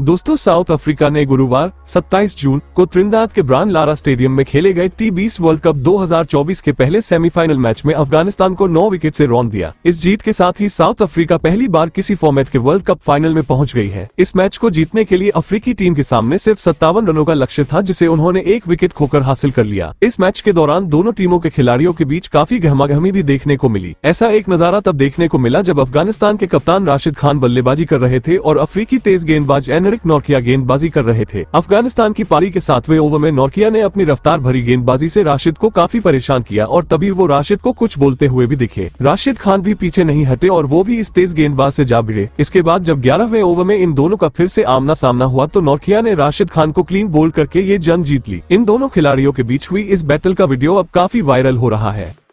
दोस्तों south Africa ने गुरुवार 27 जून को त्रिंदाद के ब्रांड लारा स्टेडियम में खेले गए टी बीस वर्ल्ड कप 2024 के पहले सेमीफाइनल मैच में अफगानिस्तान को 9 विकेट से रौन दिया इस जीत के साथ ही साउथ अफ्रीका पहली बार किसी फॉर्मेट के वर्ल्ड कप फाइनल में पहुंच गई है इस मैच को जीतने के लिए अफ्रीकी टीम के सामने सिर्फ सत्तावन रनों का लक्ष्य था जिसे उन्होंने एक विकेट खोकर हासिल कर लिया इस मैच के दौरान दोनों टीमों के खिलाड़ियों के बीच काफी गहमागहमी भी देखने को मिली ऐसा एक नजारा तब देखने को मिला जब अफगानिस्तान के कप्तान राशिद खान बल्लेबाजी कर रहे थे और अफ्रीकी तेज गेंदबाज एन हेनरिक नोकिया गेंदबाजी कर रहे थे अफगानिस्तान की पारी के सातवें ओवर में नोकिया ने अपनी रफ्तार भरी गेंदबाजी से राशिद को काफी परेशान किया और तभी वो राशिद को कुछ बोलते हुए भी दिखे राशिद खान भी पीछे नहीं हटे और वो भी इस तेज गेंदबाज ऐसी जा भिड़े इसके बाद जब ग्यारहवें ओवर में इन दोनों का फिर से आमना सामना हुआ तो नोकिया ने राशिद खान को क्लीन बोल्ड करके ये जंग जीत ली इन दोनों खिलाड़ियों के बीच हुई इस बैटल का वीडियो अब काफी वायरल हो रहा है